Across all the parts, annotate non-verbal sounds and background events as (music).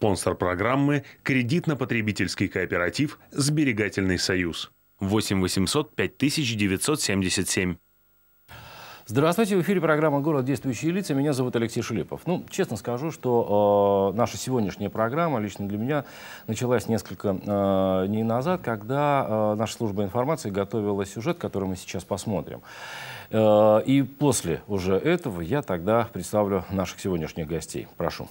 Спонсор программы – кредитно-потребительский кооператив «Сберегательный союз». 8 800 5977. Здравствуйте, в эфире программа «Город. Действующие лица». Меня зовут Алексей Шилипов. Ну, честно скажу, что э, наша сегодняшняя программа лично для меня началась несколько э, дней назад, когда э, наша служба информации готовила сюжет, который мы сейчас посмотрим. Э, и после уже этого я тогда представлю наших сегодняшних гостей. Прошу.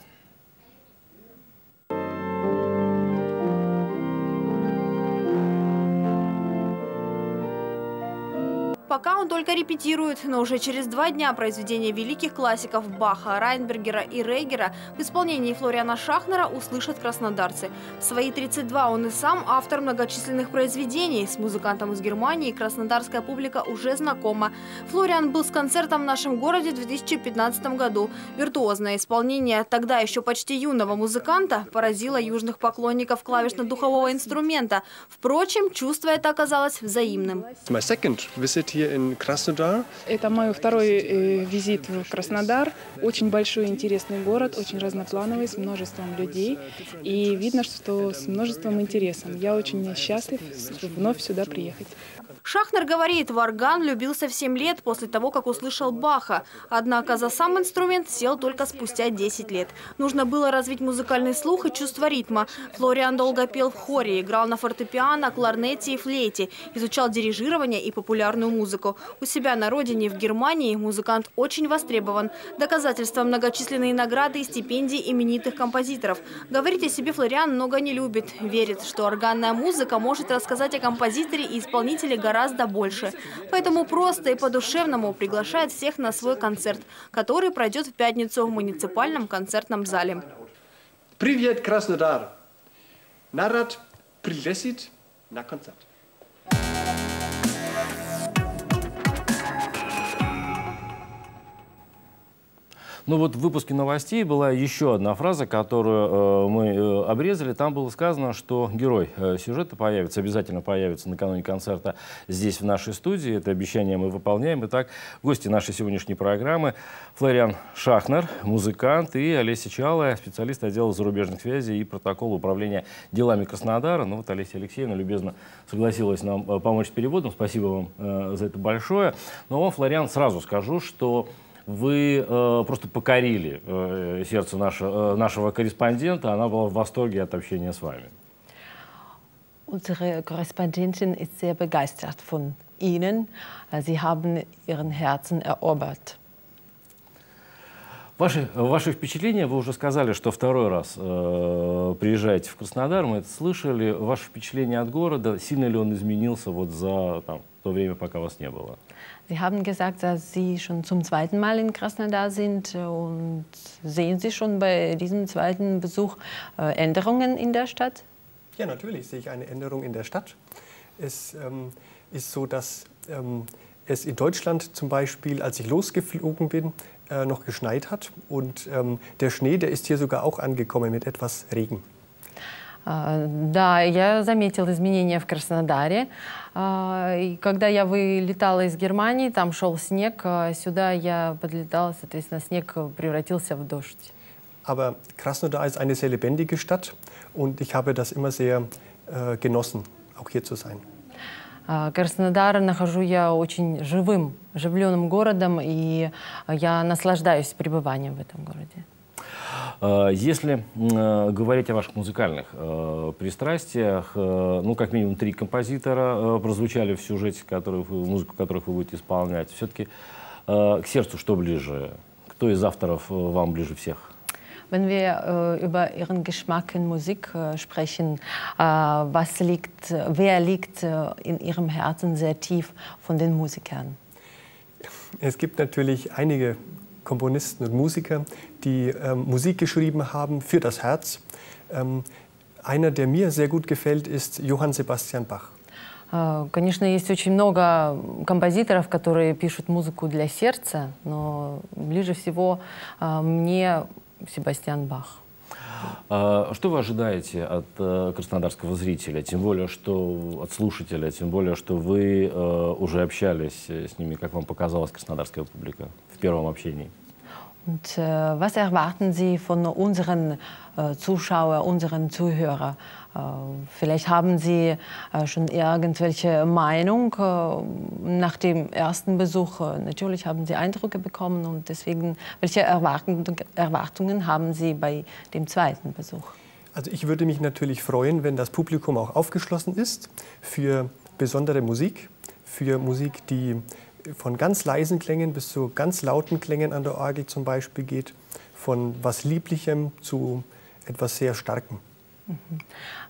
Пока он только репетирует, но уже через два дня произведения великих классиков Баха, Райнбергера и Рейгера в исполнении Флориана Шахнера услышат краснодарцы. В свои 32 он и сам автор многочисленных произведений. С музыкантом из Германии краснодарская публика уже знакома. Флориан был с концертом в нашем городе в 2015 году. Виртуозное исполнение тогда еще почти юного музыканта поразило южных поклонников клавишно-духового инструмента. Впрочем, чувство это оказалось взаимным. My это мой второй э, визит в Краснодар. Очень большой интересный город, очень разноплановый, с множеством людей. И видно, что с множеством интересом. Я очень счастлив вновь сюда приехать. Шахнер говорит, Варган любился в 7 лет после того, как услышал Баха. Однако за сам инструмент сел только спустя 10 лет. Нужно было развить музыкальный слух и чувство ритма. Флориан долго пел в хоре, играл на фортепиано, кларнете и флейте, изучал дирижирование и популярную музыку. У себя на родине в Германии музыкант очень востребован. Доказательство – многочисленные награды и стипендии именитых композиторов. Говорить о себе Флориан много не любит. Верит, что органная музыка может рассказать о композиторе и исполнителе гораздо гораздо больше. Поэтому просто и по-душевному приглашает всех на свой концерт, который пройдет в пятницу в муниципальном концертном зале. Привет, Краснодар! Народ пригласит на концерт. Ну вот в выпуске новостей была еще одна фраза, которую э, мы э, обрезали. Там было сказано, что герой э, сюжета появится, обязательно появится накануне концерта здесь, в нашей студии. Это обещание мы выполняем. Итак, гости нашей сегодняшней программы Флориан Шахнер, музыкант, и Олеся Чалая, специалист отдела зарубежных связей и протокол управления делами Краснодара. Ну вот Олеся Алексеевна любезно согласилась нам э, помочь с переводом. Спасибо вам э, за это большое. Но вам, Флориан, сразу скажу, что вы э, просто покорили э, сердце наше, э, нашего корреспондента. Она была в восторге от общения с вами. Unsere Korrespondentin ist sehr begeistert von Ihnen. Sie haben Ihren Herzen erobert. Ваши, ваши впечатления, вы уже сказали, что второй раз э, приезжаете в Краснодар, мы это слышали. ваши впечатления от города, сильно ли он изменился вот за там, то время, пока вас не было? Sie haben gesagt, dass Sie schon zum zweiten Mal in Krasnodar sind. Und sehen Sie schon bei diesem zweiten Besuch äh, Änderungen in der Stadt? Ja, natürlich sehe ich eine Änderung in der Stadt. Es ähm, ist so, dass ähm, es in Deutschland zum Beispiel, als ich losgeflogen bin, äh, noch geschneit hat. Und ähm, der Schnee, der ist hier sogar auch angekommen mit etwas Regen. А, да, я заметила изменения в Краснодаре. А, и когда я вылетала из Германии, там шел снег, а сюда я подлетала, соответственно, снег превратился в дождь. Aber Krasnodar ist eine sehr lebendige Stadt und ich habe das immer sehr äh, genossen, auch hier zu sein. Краснодар нахожу я очень живым, живленным городом, и я наслаждаюсь пребыванием в этом городе. Э, если э, говорить о ваших музыкальных э, пристрастиях, ну, как минимум три композитора прозвучали в сюжете, которых, музыку которых вы будете исполнять. Все-таки к сердцу что ближе? Кто из авторов вам ближе всех? Wenn wir äh, über Ihren Geschmack in Musik äh, sprechen, äh, was liegt, wer liegt äh, in Ihrem Herzen sehr tief von den Musikern? Es gibt natürlich einige Komponisten und Musiker, die ähm, Musik geschrieben haben für das Herz. Ähm, einer, der mir sehr gut gefällt, ist Johann Sebastian Bach. Э, конечно, есть очень много композиторов, которые пишут музыку для сердца, но ближе всего э, мне Себастьян Бах. А, что вы ожидаете от э, краснодарского зрителя, тем более, что от слушателя, тем более, что вы уже общались с ними, как вам показалась краснодарская публика в первом общении? Und äh, was erwarten Sie von unseren äh, Zuschauern, unseren Zuhörern? Äh, vielleicht haben Sie äh, schon irgendwelche Meinung äh, nach dem ersten Besuch. Natürlich haben Sie Eindrücke bekommen und deswegen, welche Erwartungen haben Sie bei dem zweiten Besuch? Also ich würde mich natürlich freuen, wenn das Publikum auch aufgeschlossen ist für besondere Musik, für Musik, die von ganz leisen Klängen bis zu ganz lauten Klängen an der Orgel zum Beispiel geht, von was Lieblichem zu etwas sehr Starkem.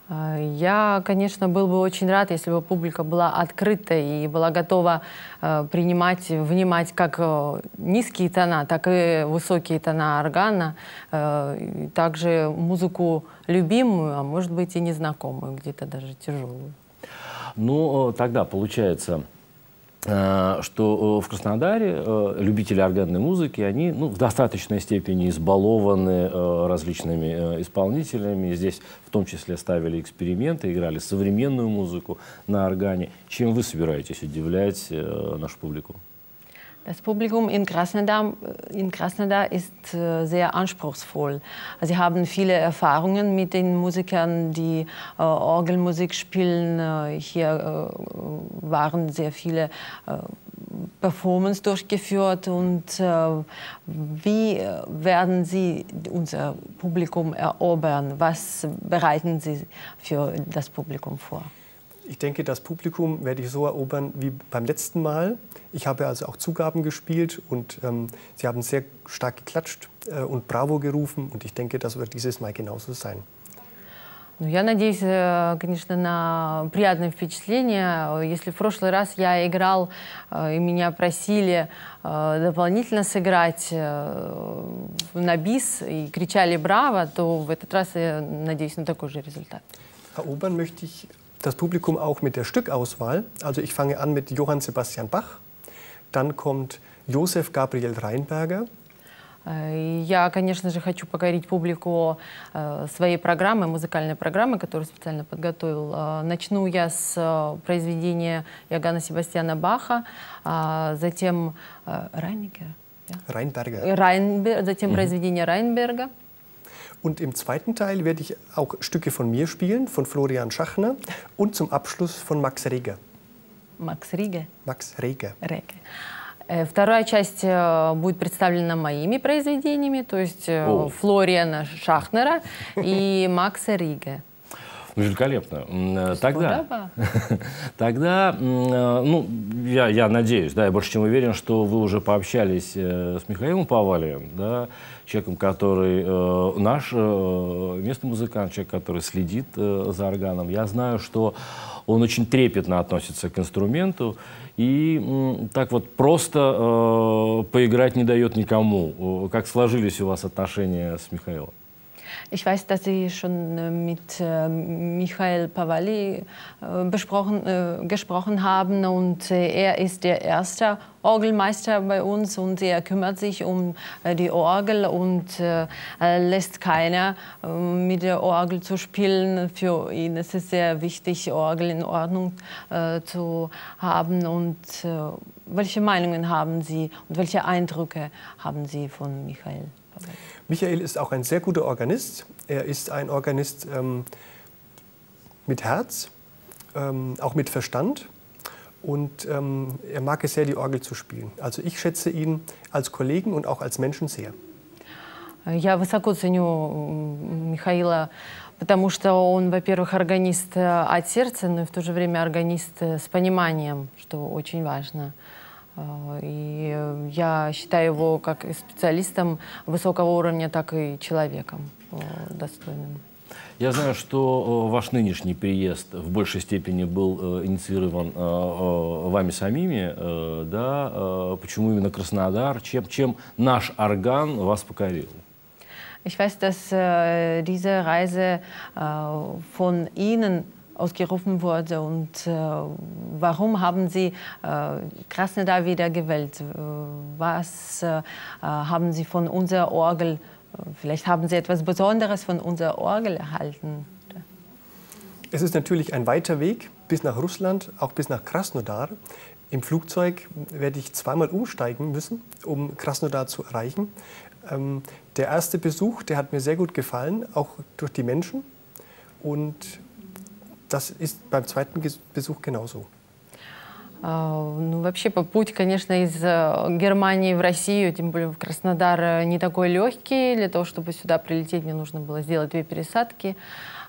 А, я, конечно, был бы очень рад, если бы публика была открыта и была готова а, принимать, внимать как э, низкие тона, так и высокие тона органа, э, также музыку любимую, а может быть и незнакомую, где-то даже тяжелую. Ну, э, тогда получается, Э, что э, в Краснодаре э, любители органной музыки, они ну, в достаточной степени избалованы различными исполнителями. Здесь в том числе ставили эксперименты, играли современную музыку на органе. Чем вы собираетесь удивлять нашу публику? Das Publikum in Krasnodar, äh, in Krasnodar ist äh, sehr anspruchsvoll. Also sie haben viele Erfahrungen mit den Musikern, die äh, Orgelmusik spielen. hier waren sehr viele Performance durchgeführt und wie werden Sie unser Publikum erobern? Was bereiten Sie für das Publikum vor? ich denke, das Publikum werde ich so erobern wie beim letzten Mal. Ich habe also auch Zugaben gespielt und ähm, sie haben sehr stark geklatscht äh, und Bravo gerufen und ich denke, das wird dieses Mal genauso sein. Ну, я надеюсь, э, конечно, на приятное впечатление. Если в прошлый раз я играл, э, и меня просили э, дополнительно сыграть на бис и кричали «Браво!», то в этот раз я надеюсь на такой же результат. Erobern möchte ich das Publikum auch mit der Stückauswahl. Also ich fange an mit Johann Sebastian Bach, dann kommt Josef Gabriel Reinberger, Я, конечно же, хочу покорить публику своей программы, музыкальной программы, которую специально подготовил. Начну я с произведения Ягана Себастьяна Баха, затем Райнберга. Райнберга. Затем mm -hmm. произведение Райнберга. Und im zweiten Teil werde ich auch Stücke von mir spielen, von Florian Schachner und zum Abschluss von Max Reger. Макс Риге? Макс Риге. Риге. Вторая часть э, будет представлена моими произведениями, то есть э, О. Флориана Шахнера и (laughs) Макса Риге. Ну, великолепно. Э, тогда, (laughs) тогда ну, я, я надеюсь, да, я больше чем уверен, что вы уже пообщались с Михаилом Повалием, да, человеком, который э, наш э, местный музыкант, человек, который следит э, за органом. Я знаю, что он очень трепетно относится к инструменту и э, так вот просто э, поиграть не дает никому. Э, как сложились у вас отношения с Михаилом? Ich weiß, dass Sie schon äh, mit äh, Michael Pavali äh, besprochen, gesprochen haben und er ist der erste Orgelmeister bei uns und er kümmert sich um die Orgel und lässt keiner mit der Orgel zu spielen. Für ihn ist es sehr wichtig, Orgel in Ordnung zu haben und welche Meinungen haben Sie und welche Eindrücke haben Sie von Michael? Michael ist auch ein sehr guter Organist. Er ist ein Organist ähm, mit Herz, ähm, auch mit Verstand. Und ähm, er mag es sehr, die Orgel zu spielen. Also ich schätze ihn als Kollegen und auch als Menschen sehr. Я высоко ценю Михаила, потому что он, во-первых, органист э, от сердца, но и в то же время органист э, с пониманием, что очень важно. Uh, А, и я считаю его как специалистом высокого уровня, так и человеком э, достойным. Я знаю, что э, ваш нынешний приезд в большей степени был э, инициирован вами самими. Да? Почему именно Краснодар? Чем, чем наш орган вас покорил? Ich weiß, dass äh, diese Reise äh, von Ihnen ausgerufen wurde und äh, warum haben Sie äh, Krasnodar wieder gewählt? Äh, was äh, äh, haben Sie von unserer Orgel, äh, vielleicht haben Sie etwas Besonderes von unserer Orgel erhalten? Es ist natürlich ein weiter Weg bis nach Russland, auch bis nach Krasnodar. Im Flugzeug werde ich zweimal umsteigen müssen, um Krasnodar zu erreichen. Ähm, der erste Besuch, der hat mir sehr gut gefallen, auch durch die Menschen. Und das ist beim zweiten Besuch genauso. А, ну, вообще, по путь, конечно, из э, Германии в Россию, тем более в Краснодар, э, не такой легкий. Для того, чтобы сюда прилететь, мне нужно было сделать две пересадки.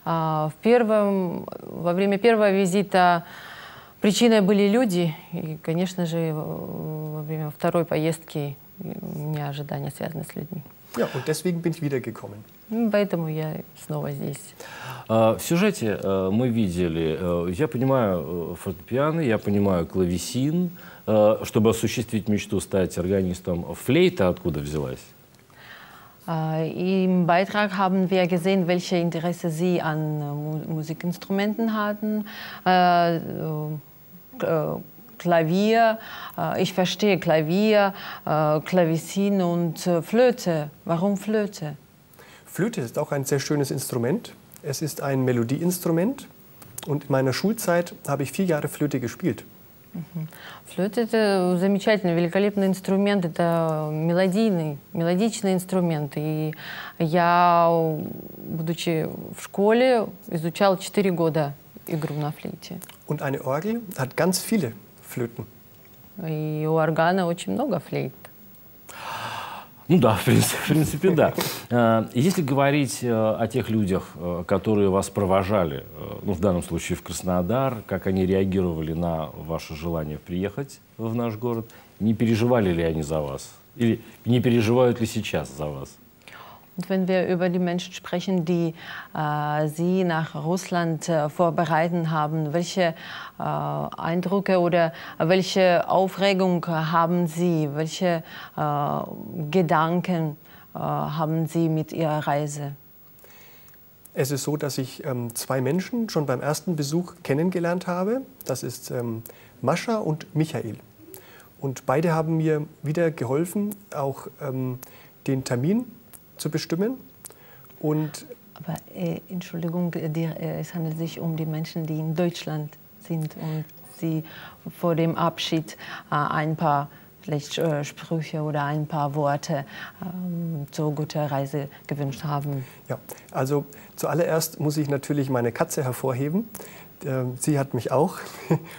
А, в первом, во время первого визита причиной были люди. И, конечно же, во время второй поездки у меня ожидания связаны с людьми. Ja, und deswegen bin ich wiedergekommen. Поэтому я снова здесь. А, в сюжете э, мы видели, э, я понимаю э, фортепиано, я понимаю клавесин. Чтобы осуществить мечту стать органистом, флейта откуда взялась? А, Im Beitrag haben wir gesehen, welche Interesse Sie an Musikinstrumenten hatten. Klavier, äh, ich verstehe Klavier, äh, Klavicin und äh, Flöte. Warum Flöte? Flöte ist auch ein sehr schönes Instrument. Es ist ein Melodieinstrument. Und in meiner Schulzeit habe ich vier Jahre Flöte gespielt. Флейта – это замечательный, великолепный инструмент, это мелодийный, мелодичный инструмент. И я, будучи в школе, изучал 4 года игру на флейте. Und eine Orgel hat ganz viele флютом? И у органа очень много флейт. Ну да, в принципе, в принципе да. (laughs) Э, если говорить э, о тех людях, э, которые вас провожали, ну, в данном случае в Краснодар, как они реагировали на ваше желание приехать в наш город, не переживали ли они за вас? Или не переживают ли сейчас за вас? wenn wir über die Menschen sprechen, die äh, Sie nach Russland äh, vorbereiten haben, welche äh, Eindrücke oder welche Aufregung haben Sie? Welche äh, Gedanken äh, haben Sie mit Ihrer Reise? Es ist so, dass ich ähm, zwei Menschen schon beim ersten Besuch kennengelernt habe. Das ist ähm, Mascha und Michael. Und beide haben mir wieder geholfen, auch ähm, den Termin zu bestimmen. Und Aber äh, Entschuldigung, die, äh, es handelt sich um die Menschen, die in Deutschland sind und sie vor dem Abschied äh, ein paar vielleicht äh, Sprüche oder ein paar Worte ähm, zur guten Reise gewünscht haben. Ja, also zuallererst muss ich natürlich meine Katze hervorheben, Sie hat mich auch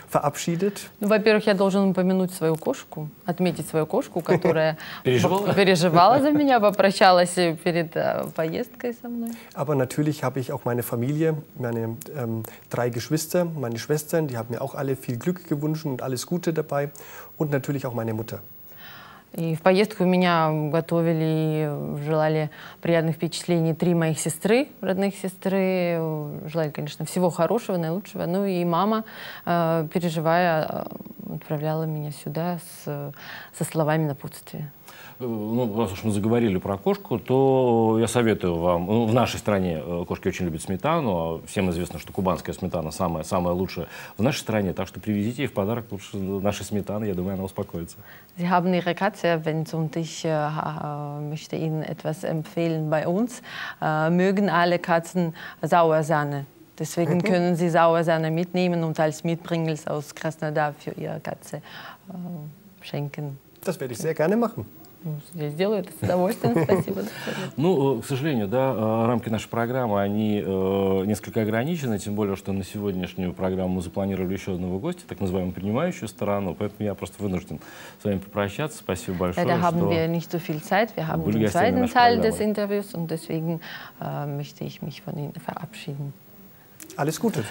verabschiedet. во-первых, я должен упомянуть свою кошку, отметить свою кошку, которая (laughs) переживала, (laughs) переживала за меня, попрощалась перед э, поездкой со мной. Aber natürlich habe ich auch meine Familie, meine ähm, drei Geschwister, meine Schwestern, die haben mir auch alle viel Glück gewünscht und alles Gute dabei und natürlich auch meine Mutter. И в поездку меня готовили, желали приятных впечатлений три моих сестры, родных сестры. Желали, конечно, всего хорошего, наилучшего. Ну и мама, э, переживая, э, отправляла меня сюда с, со словами напутствия ну, раз уж мы заговорили про кошку, то я советую вам, ну, в нашей стране кошки очень любят сметану, всем известно, что кубанская сметана самая, самая лучшая в нашей стране, так что привезите ей в подарок лучше нашей сметаны, я думаю, она успокоится. Sie haben Ihre Katze, wenn es um äh, möchte Ihnen etwas empfehlen bei uns, äh, mögen alle Katzen Sauersahne. Deswegen können Sie Sauersahne mitnehmen und als Mitbringsel aus Krasnodar für Ihre Katze äh, schenken. Das werde ich sehr gerne machen. Я сделаю это с удовольствием, (laughs) спасибо. Ну, э, к сожалению, да, э, рамки нашей программы, они э, несколько ограничены, тем более, что на сегодняшнюю программу мы запланировали еще одного гостя, так называемую принимающую сторону, поэтому я просто вынужден с вами попрощаться. Спасибо большое. Да, haben wir nicht so viel Zeit, wir haben den zweiten Teil des Interviews und deswegen äh, möchte ich mich von Ihnen verabschieden. Alles Gute.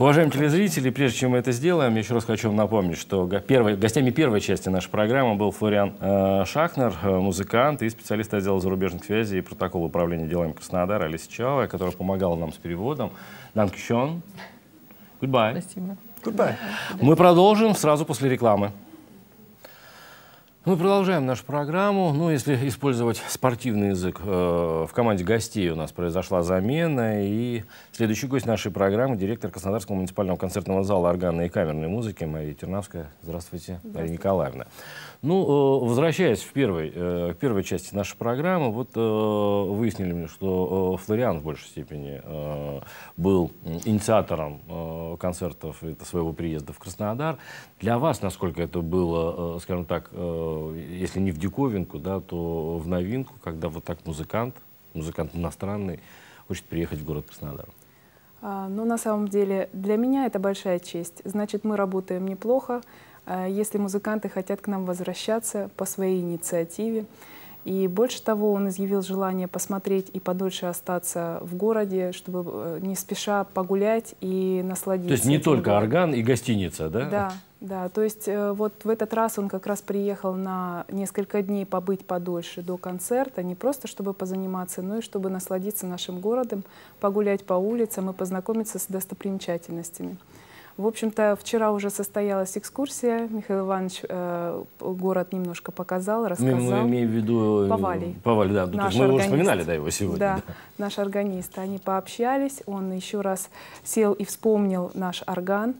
Уважаемые телезрители, прежде чем мы это сделаем, еще раз хочу вам напомнить, что первой, гостями первой части нашей программы был Флориан э, Шахнер, э, музыкант и специалист отдела зарубежных связей и протокола управления делами Краснодара Алиса Чалова, которая помогала нам с переводом. Дан Данкшон. Goodbye. Спасибо. Goodbye. Мы продолжим сразу после рекламы. Ну, мы продолжаем нашу программу. Ну, если использовать спортивный язык, э, в команде гостей у нас произошла замена. И следующий гость нашей программы – директор Краснодарского муниципального концертного зала органной и камерной музыки Мария Тернавская. Здравствуйте, Здравствуйте. Мария Николаевна. Ну, э, возвращаясь в первой, э, к первой части нашей программы, вот э, выяснили, мне, что Флориан в большей степени был инициатором концертов своего приезда в Краснодар. Для вас, насколько это было, скажем так, если не в диковинку, да, то в новинку, когда вот так музыкант, музыкант иностранный, хочет приехать в город Краснодар? А, ну, на самом деле, для меня это большая честь. Значит, мы работаем неплохо, а, если музыканты хотят к нам возвращаться по своей инициативе. И больше того, он изъявил желание посмотреть и подольше остаться в городе, чтобы э, не спеша погулять и насладиться. То есть не только городом. орган и гостиница, да? Да, да. То есть э, вот в этот раз он как раз приехал на несколько дней побыть подольше до концерта, не просто чтобы позаниматься, но и чтобы насладиться нашим городом, погулять по улицам и познакомиться с достопримечательностями. В общем-то, вчера уже состоялась экскурсия. Михаил Иванович э, город немножко показал, ну, рассказал. Мы, мы имеем в виду... Э, Повалий. Повалий, да. Ну, наш мы органист. его вспоминали, да, его сегодня. Да, да. наши органисты, они пообщались. Он еще раз сел и вспомнил наш орган,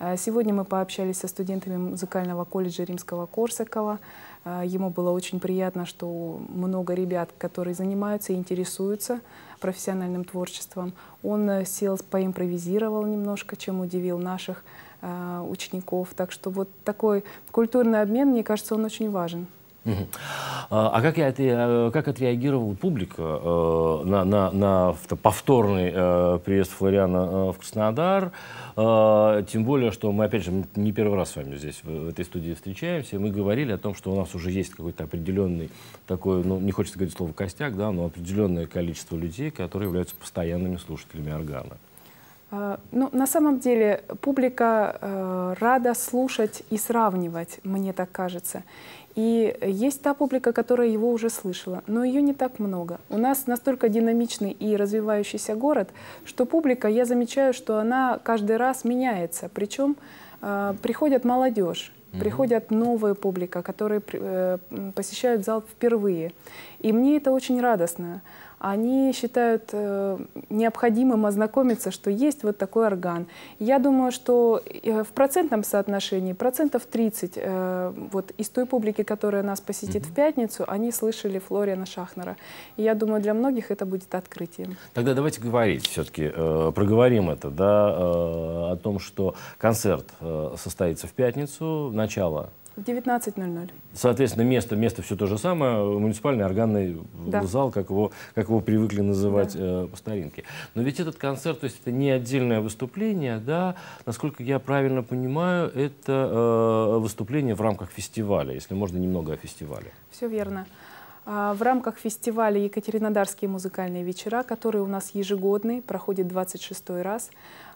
Э, сегодня мы пообщались со студентами музыкального колледжа Римского Корсакова. Э, ему было очень приятно, что много ребят, которые занимаются и интересуются профессиональным творчеством. Он э, сел, поимпровизировал немножко, чем удивил наших учеников. Так что вот такой культурный обмен, мне кажется, он очень важен. А, а как, я, э, как отреагировала публика э, на, на, на повторный э, приезд Флориана в Краснодар? Тем более, что мы, опять же, не первый раз с вами здесь, в этой студии встречаемся, мы говорили о том, что у нас уже есть какой-то определенный такой, ну, не хочется говорить слово «костяк», да, но определенное количество людей, которые являются постоянными слушателями органа. Ну, на самом деле публика э, рада слушать и сравнивать, мне так кажется. И есть та публика, которая его уже слышала, но ее не так много. У нас настолько динамичный и развивающийся город, что публика, я замечаю, что она каждый раз меняется. Причем э, а, приходят молодежь, угу. приходят новая публика, которые э, посещают зал впервые. И мне это очень радостно. Они считают э, необходимым ознакомиться, что есть вот такой орган. Я думаю, что э, в процентном соотношении, процентов 30 э, вот из той публики, которая нас посетит mm в пятницу, они слышали Флориана Шахнера. И я думаю, для многих это будет открытием. Тогда давайте говорить все-таки, э, проговорим это, да, э, о том, что концерт э, состоится в пятницу, начало 19.00. Соответственно, место, место все то же самое, муниципальный органный да. зал, как его, как его привыкли называть да. э, по старинке. Но ведь этот концерт, то есть это не отдельное выступление, да, насколько я правильно понимаю, это э, выступление в рамках фестиваля, если можно немного о фестивале. Все верно. Э, а, в рамках фестиваля «Екатеринодарские музыкальные вечера», который у нас ежегодный, проходит 26 й раз,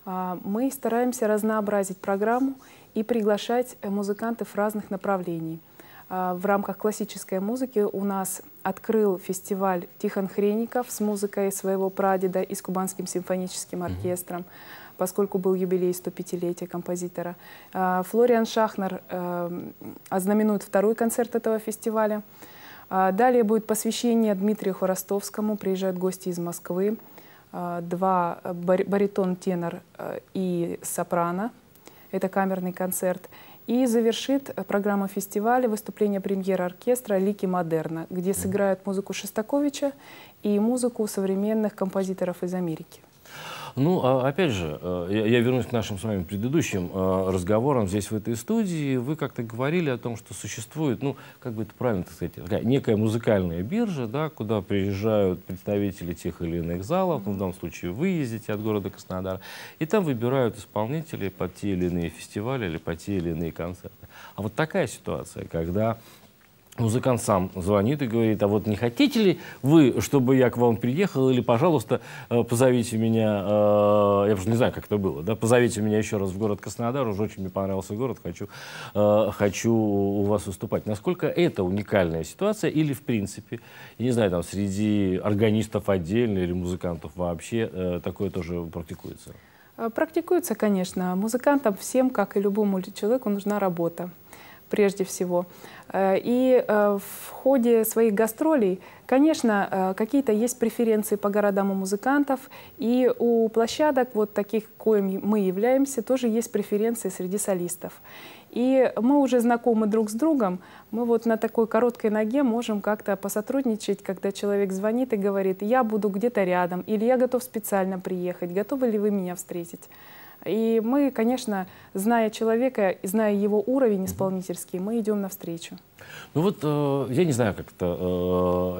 а, мы стараемся разнообразить программу и приглашать э, музыкантов разных направлений. А, в рамках классической музыки у нас открыл фестиваль Тихон Хреников с музыкой своего прадеда и с Кубанским симфоническим оркестром, поскольку был юбилей 105-летия композитора. Флориан Шахнер эм, ознаменует второй концерт этого фестиваля. А, далее будет посвящение Дмитрию Хворостовскому. Приезжают гости из Москвы. А, два э, баритон, тенор э, и сопрано. Это камерный концерт. И завершит э, программа фестиваля выступление премьера оркестра «Лики Модерна», где сыграют музыку Шостаковича и музыку современных композиторов из Америки. Ну, а опять же, э, я вернусь к нашим с вами предыдущим э, разговорам здесь, в этой студии. Вы как-то говорили о том, что существует, ну, как бы это правильно так сказать, некая музыкальная биржа, да, куда приезжают представители тех или иных залов, ну, в данном случае вы ездите от города Краснодара, и там выбирают исполнителей под те или иные фестивали или под те или иные концерты. А вот такая ситуация, когда Музыкант сам звонит и говорит, а вот не хотите ли вы, чтобы я к вам приехал, или, пожалуйста, э, позовите меня, э, я уже не знаю, как это было, да, позовите меня еще раз в город Краснодар, уже очень мне понравился город, хочу, э, хочу у вас выступать. Насколько это уникальная ситуация или, в принципе, я не знаю, там, среди органистов отдельно или музыкантов вообще такое тоже практикуется? Практикуется, конечно. Музыкантам всем, как и любому человеку, нужна работа прежде всего. Э, и э, в ходе своих гастролей, конечно, э, какие-то есть преференции по городам у музыкантов, и у площадок, вот таких, коим мы являемся, тоже есть преференции среди солистов. И мы уже знакомы друг с другом, мы вот на такой короткой ноге можем как-то посотрудничать, когда человек звонит и говорит, я буду где-то рядом, или я готов специально приехать, готовы ли вы меня встретить? И мы, конечно, зная человека, и зная его уровень исполнительский, мы идем навстречу. Ну вот, э, я не знаю, как это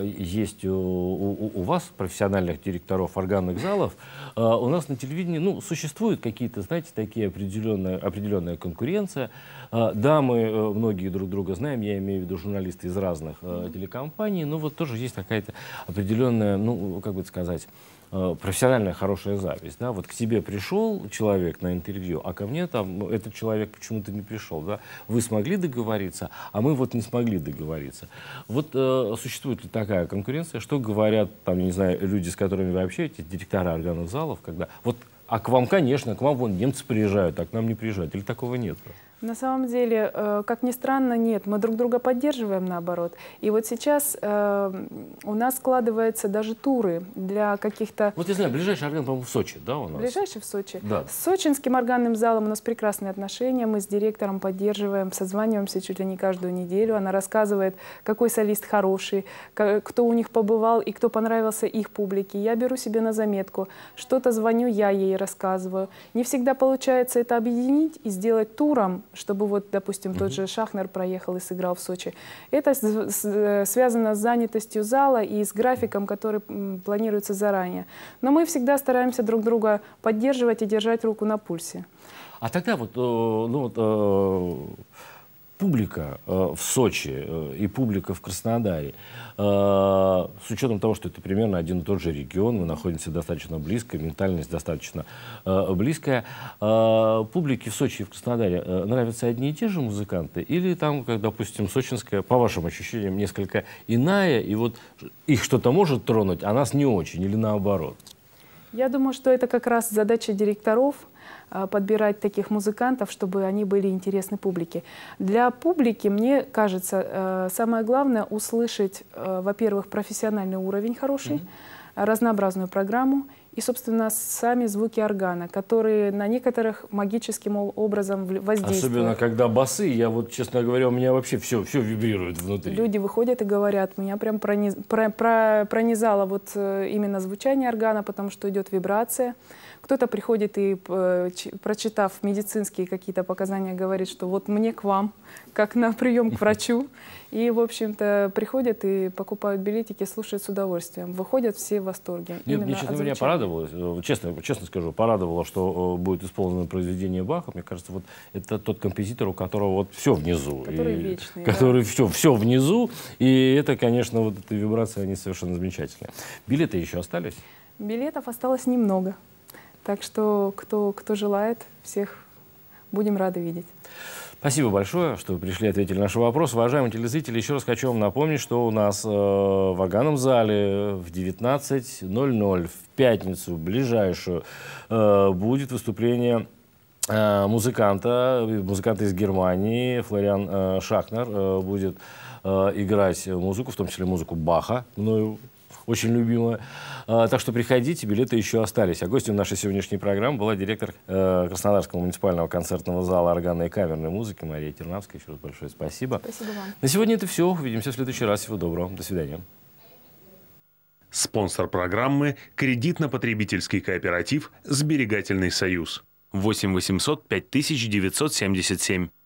э, есть у, у, у вас, профессиональных директоров органных залов. Э, у нас на телевидении, ну, существуют какие-то, знаете, такие определенная, определенная конкуренция. Э, да, мы э, многие друг друга знаем, я имею в виду журналисты из разных э, телекомпаний, но вот тоже есть какая-то определенная, ну, как бы сказать, Э, профессиональная хорошая запись, да, вот к тебе пришел человек на интервью, а ко мне там ну, этот человек почему-то не пришел, да, вы смогли договориться, а мы вот не смогли договориться. Вот э, существует ли такая конкуренция, что говорят, там, я не знаю, люди, с которыми вы общаетесь, директора органов залов, когда вот, а к вам, конечно, к вам вон немцы приезжают, а к нам не приезжают, или такого нет? Да? На самом деле, э, как ни странно, нет. Мы друг друга поддерживаем, наоборот. И вот сейчас э, у нас складываются даже туры для каких-то... Вот я знаю, ближайший орган, по-моему, в Сочи, да, у нас? Ближайший в Сочи. Да. С сочинским органным залом у нас прекрасные отношения. Мы с директором поддерживаем, созваниваемся чуть ли не каждую неделю. Она рассказывает, какой солист хороший, кто у них побывал и кто понравился их публике. Я беру себе на заметку. Что-то звоню я ей, рассказываю. Не всегда получается это объединить и сделать туром, чтобы вот, допустим, тот же Шахнер проехал и сыграл в Сочи. Это э, связано с занятостью зала и с графиком, который планируется заранее. Но мы всегда стараемся друг друга поддерживать и держать руку на пульсе. А тогда вот, э, ну, вот э, публика э, в Сочи э, и публика в Краснодаре, э, с учетом того, что это примерно один и тот же регион, мы находимся достаточно близко, ментальность достаточно близкая, публике в Сочи и в Краснодаре нравятся одни и те же музыканты? Или там, как, допустим, сочинская, по вашим ощущениям, несколько иная, и вот их что-то может тронуть, а нас не очень, или наоборот? Я думаю, что это как раз задача директоров – Э, подбирать таких музыкантов, чтобы они были интересны публике. Для публики, мне кажется, э, самое главное услышать, э, во-первых, профессиональный уровень хороший, mm -hmm. разнообразную программу – и, собственно, сами звуки органа, которые на некоторых магическим образом воздействуют. Особенно, когда басы, я вот, честно говоря, у меня вообще все, все вибрирует внутри. Люди выходят и говорят, меня прям прониз... про... Про... пронизало вот э, именно звучание органа, потому что идет вибрация. Кто-то приходит и, прочитав медицинские какие-то показания, говорит, что вот мне к вам, как на прием к врачу. (laughs) И, в общем-то, приходят и покупают билетики, слушают с удовольствием. Выходят все в восторге. Нет, мне, честно говоря, порадовало порадовало, э, честно, честно скажу, порадовало, что э, будет исполнено произведение Баха. Мне кажется, вот это тот композитор, у которого вот все внизу. Который и, вечный. Который да? все, все внизу. И это, конечно, вот эти вибрации они совершенно замечательные. Билеты еще остались? Билетов осталось немного. Так что, кто, кто желает, всех будем рады видеть. Спасибо большое, что пришли и ответили на наш вопрос. Уважаемые телезрители, еще раз хочу вам напомнить, что у нас э, в Аганом зале в 19.00 в пятницу ближайшую э, будет выступление э, музыканта, музыканта из Германии, Флориан э, Шахнер э, будет э, играть музыку, в том числе музыку Баха, мною очень любимая. А, так что приходите, билеты еще остались. А гостем нашей сегодняшней программы была директор э, Краснодарского муниципального концертного зала органной и камерной музыки Мария Тернавская. Еще раз большое спасибо. Спасибо вам. На сегодня это все. Увидимся в следующий раз. Всего доброго. До свидания. Спонсор программы – кредитно-потребительский кооператив «Сберегательный союз». 8 800 5977.